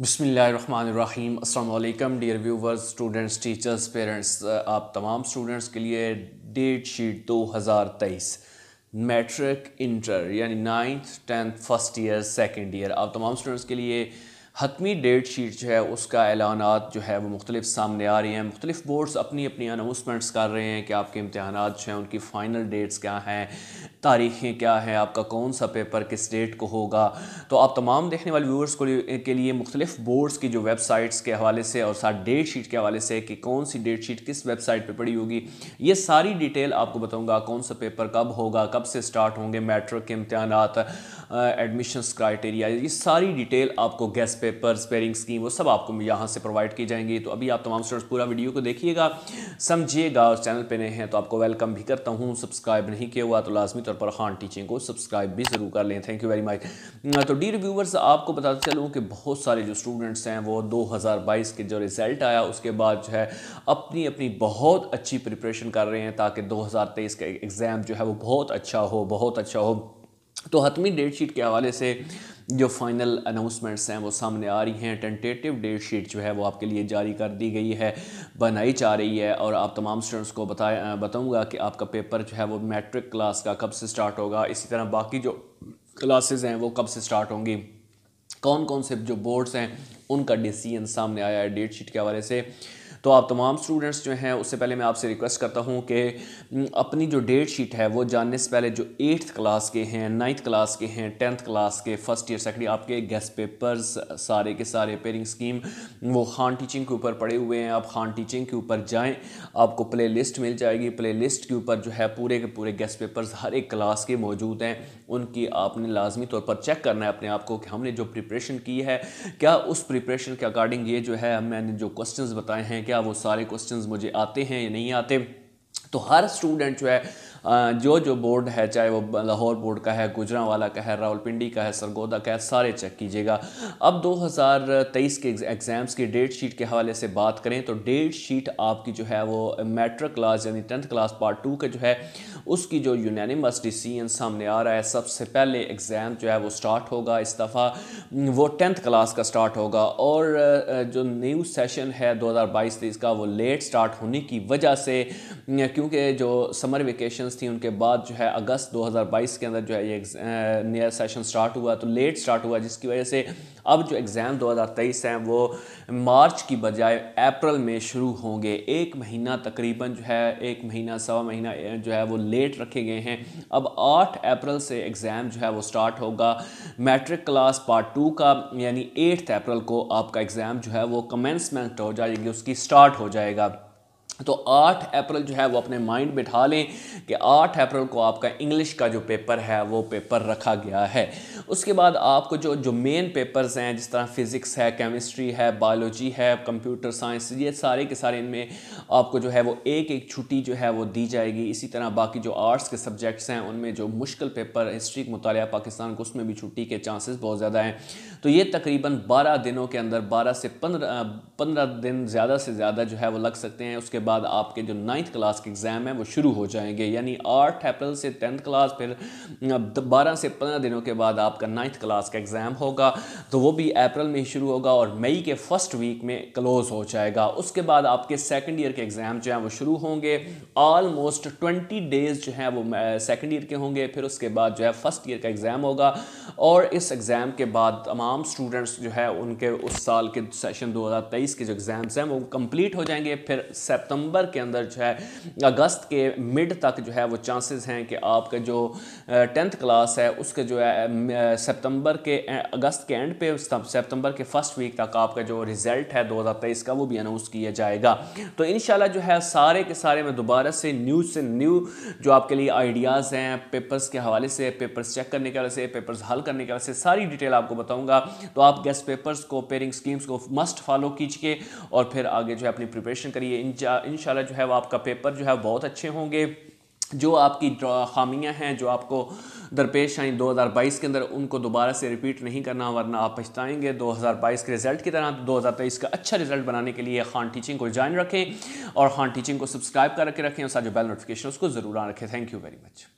बसमीम् अल्लाम dear viewers students teachers parents आप तमाम स्टूडेंट्स के लिए डेट शीट दो हज़ार तेईस मैट्रिक इंटर यानी ninth tenth first year second year आप तमाम स्टूडेंट्स के लिए हतमी डेट शीट जो है उसका एलानात जो है वो मुख्तलिफ सामने आ रही हैं मुख्तलिफ बोर्ड्स अपनी अपनी अनाउंसमेंट्स कर रहे हैं कि आपके इम्तहान जो हैं उनकी फ़ाइनल डेट्स क्या हैं तारीखें क्या हैं आपका कौन सा पेपर किस डेट को होगा तो आप तमाम देखने वाले व्यूअर्स को के लिए मुख्तलिफ बोर्ड्स की जो वेबसाइट्स के हवाले से और साथ डेट शीट के हवाले से कि कौन सी डेट शीट किस वेबसाइट पर पड़ी होगी ये सारी डिटेल आपको बताऊँगा कौन सा पेपर कब होगा कब से स्टार्ट होंगे मैट्रिक के इम्तहान एडमिशन्स क्राइटेरिया ये सारी डिटेल आपको गेस्ट पेपर स्पेयरिंग स्कीम वो सब आपको यहाँ से प्रोवाइड की जाएंगी तो अभी आप तमाम स्टूडेंट्स पूरा वीडियो को देखिएगा समझिएगा और चैनल पर नए हैं तो आपको वेलकम भी करता हूँ सब्सक्राइब नहीं किया हुआ तो लाजमी तौर पर खान हाँ, टीचिंग को सब्सक्राइब भी ज़रूर कर लें थैंक यू वेरी मच तो डी रिव्यूवर्स आपको बताते चलूँ कि बहुत सारे जो स्टूडेंट्स हैं वो 2022 के जो रिज़ल्ट आया उसके बाद जो है अपनी अपनी बहुत अच्छी प्रिपरेशन कर रहे हैं ताकि 2023 का एग्ज़ाम जो है वो बहुत अच्छा हो बहुत अच्छा हो तो हतमी डेट शीट के हवाले से जो फाइनल अनाउंसमेंट्स हैं वो सामने आ रही हैं टेंटेटिव डेट शीट जो है वो आपके लिए जारी कर दी गई है बनाई जा रही है और आप तमाम स्टूडेंट्स को बताया बताऊँगा कि आपका पेपर जो है वो मैट्रिक क्लास का कब से स्टार्ट होगा इसी तरह बाकी जो क्लासेस हैं वो कब से स्टार्ट होंगी कौन कौन से जो बोर्ड्स हैं उनका डिसीजन सामने आया है डेट शीट के हवाले से तो आप तमाम स्टूडेंट्स जो हैं उससे पहले मैं आपसे रिक्वेस्ट करता हूँ कि अपनी जो डेट शीट है वो जानने से पहले जो एट्थ क्लास के हैं नाइन्थ क्लास के हैं टेंथ क्लास के फर्स्ट ईयर सेकेंड आपके गेस्ट पेपर्स सारे के सारे पेयरिंग स्कीम वो खान टीचिंग के ऊपर पड़े हुए हैं आप खान टीचिंग के ऊपर जाएँ आपको प्ले लिस्ट मिल जाएगी प्ले लिस्ट के ऊपर जो है पूरे के पूरे गेस्ट पेपर्स हर एक क्लास के मौजूद हैं उनकी आपने लाजमी तौर पर चेक करना है अपने आप को कि हमने जो प्रिपरेशन की है क्या उस प्रिपरेशन के अकॉर्डिंग ये जो है मैंने जो क्वेश्चंस बताए हैं क्या वो सारे क्वेश्चंस मुझे आते हैं या नहीं आते तो हर स्टूडेंट जो है जो जो बोर्ड है चाहे वो लाहौर बोर्ड का है गुजरा वाला का है रावलपिंडी का है सरगोदा का है सारे चेक कीजिएगा अब 2023 के एग्ज़ाम्स की डेट शीट के हवाले से बात करें तो डेट शीट आपकी जो है वो मैट्रिक क्लास यानी टेंथ क्लास पार्ट टू का जो है उसकी जो यूनानिमस डिसीजन सामने आ रहा है सबसे पहले एग्ज़ाम जो है वो स्टार्ट होगा इस दफ़ा वो टेंथ क्लास का स्टार्ट होगा और जो न्यू सेशन है 2022 तेईस का वो लेट स्टार्ट होने की वजह से क्योंकि जो समर वेकेशन सेशंस थी उनके बाद जो है अगस्त 2022 के अंदर जो है ये नया सेशन स्टार्ट हुआ तो लेट स्टार्ट हुआ जिसकी वजह से अब जो एग्ज़ाम 2023 हैं वो मार्च की बजाय अप्रैल में शुरू होंगे एक महीना तकरीबन जो है एक महीना सवा महीना जो है वो लेट रखे गए हैं अब 8 अप्रैल से एग्ज़ाम जो है वो स्टार्ट होगा मैट्रिक क्लास पार्ट टू का यानी एट्थ अप्रैल को आपका एग्ज़ाम जो है वो कमेंसमेंट हो जाएगी उसकी स्टार्ट हो जाएगा तो 8 अप्रैल जो है वो अपने माइंड में लें कि 8 अप्रैल को आपका इंग्लिश का जो पेपर है वो पेपर रखा गया है उसके बाद आपको जो जो मेन पेपर्स हैं जिस तरह फिज़िक्स है केमिस्ट्री है बायोलॉजी है कंप्यूटर साइंस ये सारे के सारे इनमें आपको जो है वो एक एक छुट्टी जो है वो दी जाएगी इसी तरह बाकी जो आर्ट्स के सब्जेक्ट्स हैं उनमें जो मुश्किल पेपर हिस्ट्री मुताल पाकिस्तान को उसमें भी छुट्टी के चांसेस बहुत ज़्यादा हैं तो ये तकरीबन बारह दिनों के अंदर बारह से पंद्रह पंद्रह दिन ज़्यादा से ज़्यादा जो है वो लग सकते हैं उसके बाद आपके जो नाइन्थ क्लास के एग्ज़ाम हैं वो शुरू हो जाएंगे यानी आठ अप्रैल से टेंथ क्लास फिर बारह से पंद्रह दिनों के बाद आपका नाइन्थ क्लास का एग्ज़ाम होगा तो वो भी अप्रैल में शुरू होगा और मई के फर्स्ट वीक में क्लोज़ हो जाएगा उसके बाद आपके सेकेंड ईयर के एग्ज़ाम जो हैं वो शुरू होंगे ऑलमोस्ट ट्वेंटी डेज़ जो हैं वो सेकेंड ईयर के होंगे फिर उसके बाद जो है फ़र्स्ट ईयर का एग्ज़ाम होगा और इस एग्ज़ाम के बाद तमाम स्टूडेंट्स जो है उनके उस साल के सेशन 2023 के जो एग्ज़ाम्स हैं वो कंप्लीट हो जाएंगे फिर सितंबर सितंबर के अंदर जो है अगस्त के मिड तक जो है वो चांसेस हैं कि आपका जो टेंथ क्लास है उसके जो है सितंबर के अगस्त के एंड पे सितंबर के फर्स्ट वीक तक आपका जो रिज़ल्ट है दो का वो भी अनाउंस किया जाएगा तो इन जो है सारे के सारे मैं दोबारा से न्यू से न्यू जो आपके लिए आइडियाज़ हैं पेपर्स के हवाले से पेपर्स चेक करने के हवाले से पेपर्स हल करने के हवाले से सारी डिटेल आपको बताऊंगा तो आप गेस्ट पेपर्स को पेयरिंग स्कीम्स को मस्ट फॉलो कीजिए और फिर आगे जो है अपनी प्रिपरेशन करिए इन जो है वो आपका पेपर जो है बहुत अच्छे होंगे जो आपकी खामियां हैं जो आपको दरपेश आई 2022 के अंदर उनको दोबारा से रिपीट नहीं करना वरना आप पछताएंगे 2022 के रिज़ल्ट की तरह 2023 का अच्छा रिज़ल्ट बनाने के लिए खान टीचिंग को ज्वाइन रखें और खान टीचिंग को सब्सक्राइब करके रखें और साथ जो बेल नोटिफिकेशन उसको ज़रूर आ रखें थैंक यू वेरी मच